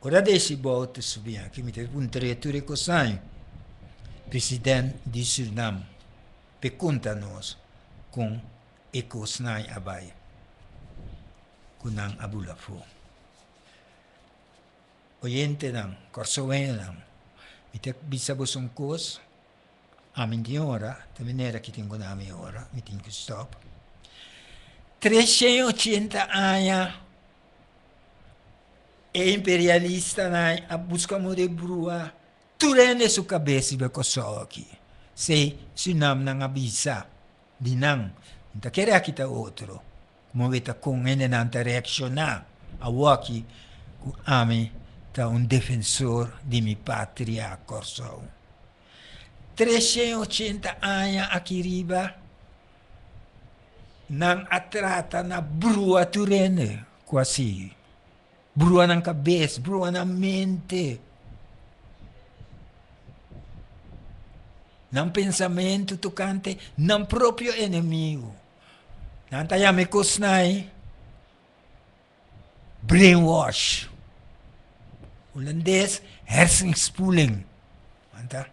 Ora desi bot subia, che mi te un treature cosai, president di Surnam pe conta nos, con ecosnai abai, kunang abulafo. ojentedan, korsoveendan, mitä bissabuson koos, amintin ora, tämä nähdä kitin kun ami ora, mitin kun stop. 380 aia e imperialista nai a buscamo de brua, turene su cabeça be kosoki. Se sinam nang abisa, dinang, inte querer kita outro. Como veta com ele não te reaccionar, a waki, com ami, da un difensore di mia patria a Corsou. 380 anni a riba, não atrata na brua turene quasi brua na cabeça, brua na mente não pensamento tocante não proprio inimigo. Nantayami kusnay brainwash holandês, hersenspoeling. Anta,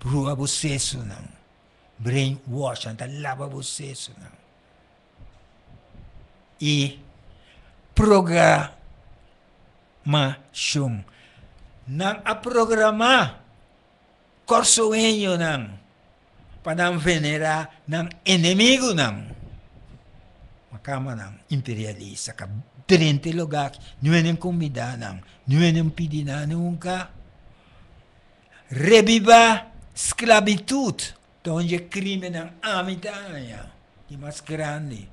brua você isso não. Brainwash, anta, lava você isso não. E chum. Nang a programa, corsoenho nang, para venerar nang inimigo nang. Makama nang imperialista, 30 lugares. Não é nem comida não. Não é nem pedir, não, nunca. Reviva esclavitude. Então, onde é crime na Amitanha. Ah, e mais grande.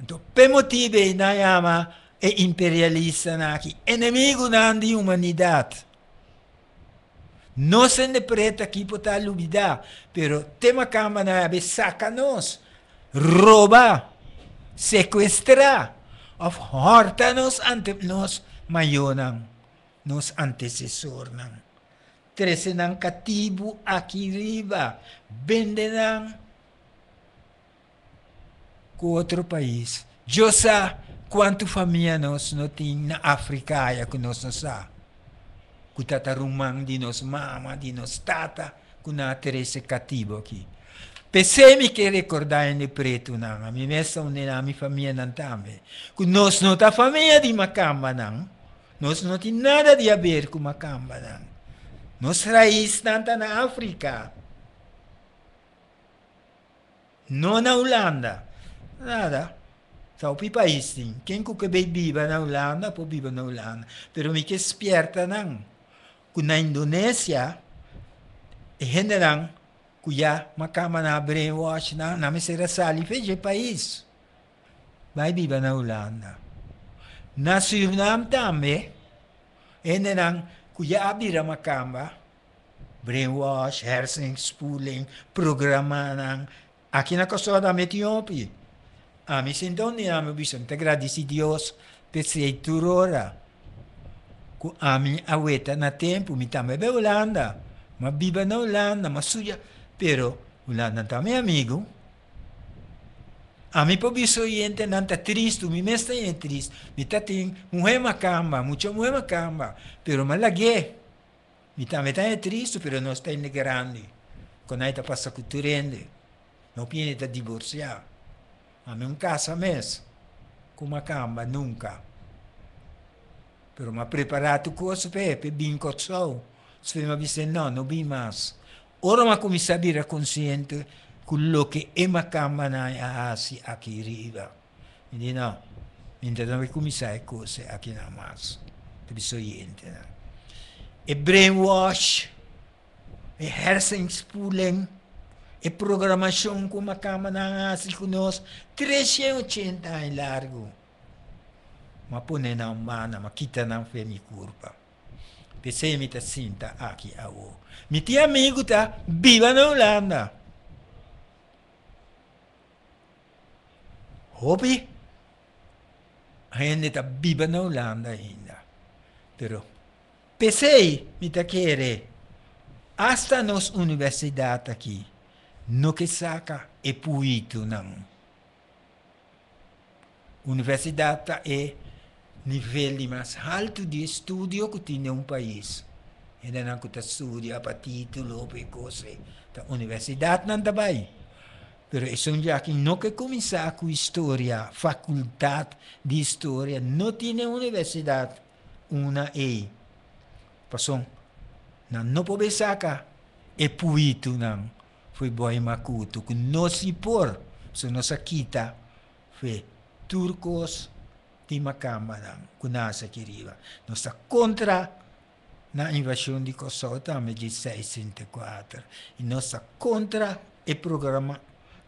Então, por motivo, nós ama é imperialista, é aqui. Inimigo da humanidade. Não se interpreta aqui para luvidar, mas tem uma cama na é? saca-nos, rouba, sequestrar. of Hortanus nos mayunang nos antecessor ng trese ng katibu akiriba, 20 ku cuatro país. Diosa, quanto famia nos no notin na Africa ya nos sa kutatarumang dinos mama, dinos tata, kuna trese katibo ki. Pesei mi che ricordare ne preto não a mi messa un nella mi famiglia nan tambe. Cu nos non ta famiglia di macamba não Nos non ti nada di aver cu macamba não Nos raiz tanta na África. Não na Holanda. Nada. São pi países Quem cu que vive na Holanda, pode viver na Holanda. Pero mi che spierta nan. na Indonésia é generan, kuya makama na na, namesera salife país. Vai viva na Holanda. Na Suriname também, ainda eh, nang kuya abira makamba, brainwash, hairsing, spooling, programa ng, aqui na Kosovo da Metiopi. Ami sindoni ami bison tegradi si Dios te turora. Ku ami aweta na tempo mi tambe Holanda. Ma biba na Holanda, ma suya. Pero o lado não amigo. A mim, por isso, gente não está triste, me mestre é triste. Me está tem mulher macamba, muita mulher macamba. Pero malagué. Me está é triste, pero não está em grande. Quando a passa culturando, não pode tá divorciar. A mim, um casa mesmo. Com macamba, nunca. Pero ma preparato cosa per, per bin cozzò. Se mi disse no, non bin mas ora ma a era consciente quello che Emma Kamana Asi a chi arriva. Quindi no, mentre non cominciare cose a chi non ammazza, tu bisogna no? E brainwash, e hersenspooling, e programazione come Kamana Asi conosce, 380 anni largo. Ma pone una mano, ma chi non fa mi curva. Desceita sinta aqui a o. Me tia amigo tá viva na Holanda. Hobby? Ainda tá viva na Holanda ainda. Pero, pensei, me tá querer, hasta nos universidade aqui, no que saca é puito não. Universidade é nível mais alto de estudo que tinha um país. Ele não estuda para título, para coisas. A universidade não está bem. Pero isso já que não que começar com história, faculdade de história, não tinha universidade, uma E. Passou. Não, não pode sacar. e puito, não. Foi boi macuto, que não se pôr, se não se quita. Foi turcos, Timacamba, na Kunasa Kiriba, nossa contra na invasão de Kosovo, de 64, e nossa contra e é programa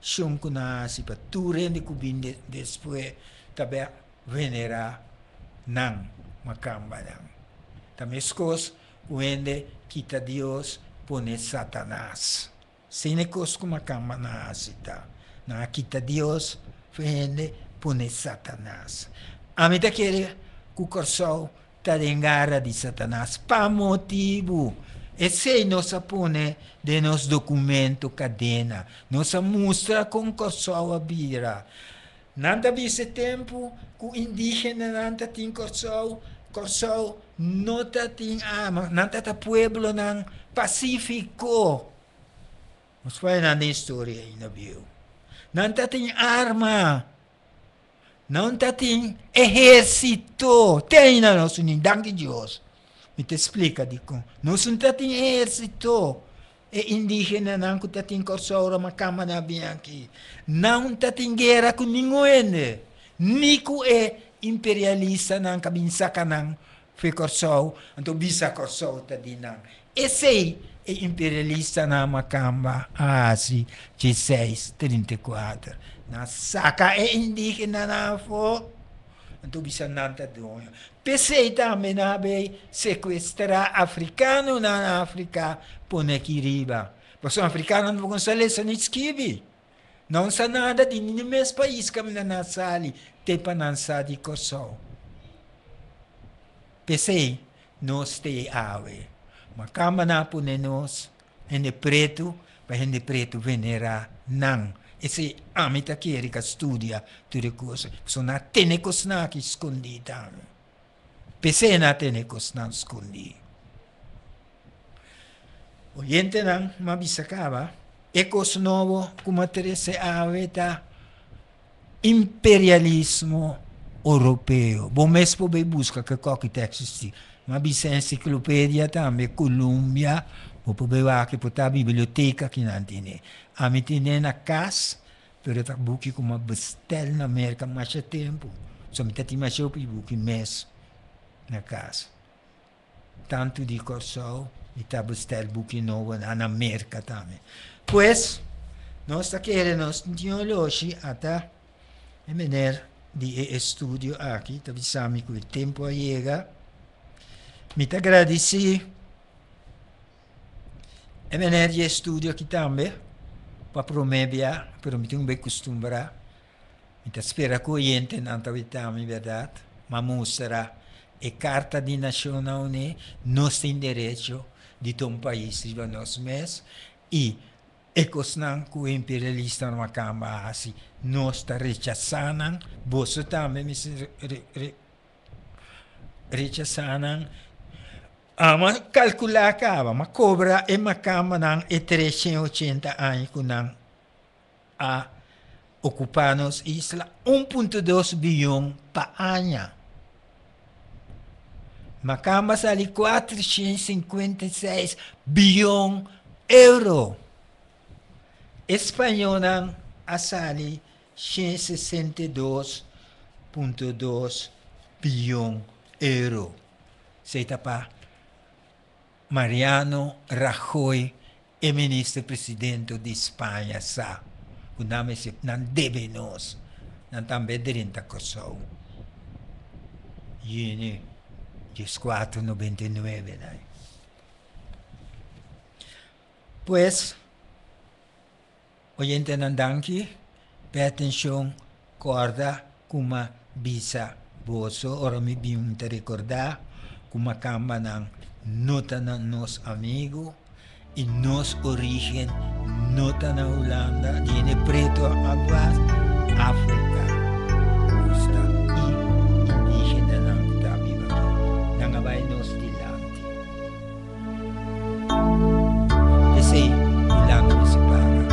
Shun Kunasa, para Turende Kubinde, depois também venera nan Macamba. Também as coisas, onde quita Deus, põe Satanás. Sem coisas como Macamba na Asita, na quita Deus, vende, põe Satanás a medida que ele, o está em garra de Satanás. Para motivo. E se nós põe de nos documento cadena, nós mostra com corso a vira. Nanta visse tempo que indígena nanta tem corso, corso nota tem ama, nanta ta pueblo nan pacífico. Nós foi na história aí na viu. Nanta tem arma não tá é tem exército, tem na nossa unidade de Deus. Me te explica, digo, nós não tá tem é exército. E é indígena não tá tem corsoura, uma cama na Não tá tem guerra com ninguém. Nico é imperialista, não cabinsaca não. Foi corsou, então bisa corsou, tá de Esse é imperialista na Macamba, ASI 634 saca é eh, indígena na foto. Tubisananta doyo. na menabe sequestra africano na África ponekiriba. Você africano não consegue ser niskibi. Não sa nada de nenhum país que na nasali te panansa de Kosovo. Pesei, nós te ave. Macama na pune nós, ene preto, para ene preto venera não. E se esse amita chierica studia tutte le cose, sono a tenekosnaki skonditano. Pesena non skondi. Oyente nan mabisakaba, nuovo novo cumaterese aveta imperialismo europeo. Bomespo bei busca che cochi texti, ma bis enciclopedia tambe Columbia biblioteca che non Popobewa potabi biblioteka kinantine. Amitine na kas, pero tak come kuma bestel in America, ma c'è tempo. Sono So mitati masya upi in mes na casa. Tanto di corso, ita bestel buki novo na na merka tame. Pues, nos takere nos dioloshi ata emener di e studio aki, tabisami il tempo Mi Mita gradisi. Emen erje studio kitambe, papromebia, permitung be costumbra, inta spera coiente nanta vitami vedat, ma musera e carta di nazione nostro indirizzo di ton paese riba nos mes e ecosnan cu imperialista non no acamba asi nostra rechazzanan, bosso tamme mi re, re, rechazzanan uh, kalkula ka, makobra e makama ng e 380 años ng a ocupanos isla 1.2 bilhão pa año. Makama sali 456 bilhão euro. Espanhol ng asali 162.2 bilhão euro. Seita pa Mariano Rajoy è e ministro e presidente di Spagna sa un nome si non deve nos non tam vedere da Kosovo ieri gli squadro dai pues oyente nan danki per attenzione corda kuma bisa boso ora mi te ricorda kuma kamba nan No nos amigo y nos origen a Holanda tiene preto aguas África gusta y indígena nangta viva nangabay nos dilanti ese me separa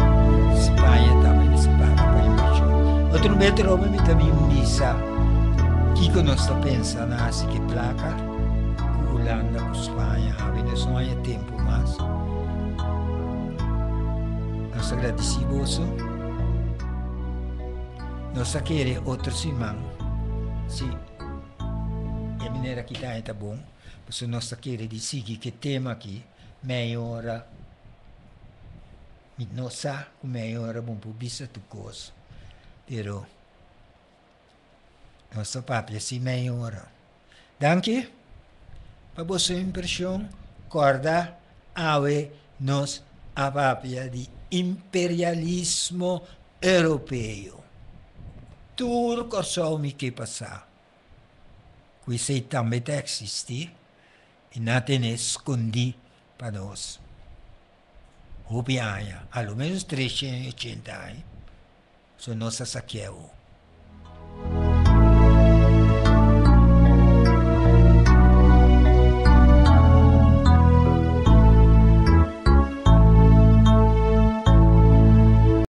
España también separa para mucho otro metro me también misa Kiko nos pensando, así que placa slavia happiness, não há é tempo mas Nós agradecemos. Nós queremos outros irmãos. Se a maneira que está está bom, porque nós queremos seguir que tema aqui, melhor não sabe que melhora bom para o bicho do gozo. Pero, nossa assim, pátria se melhora. Danke. baboso impresión, corda, ave nos avapia di imperialismo europeo. Turco somi che passa. Qui sei tambet existi, in Atenes condi panos. Ubiaia, almeno 300 anni, sono sa sacchiavo.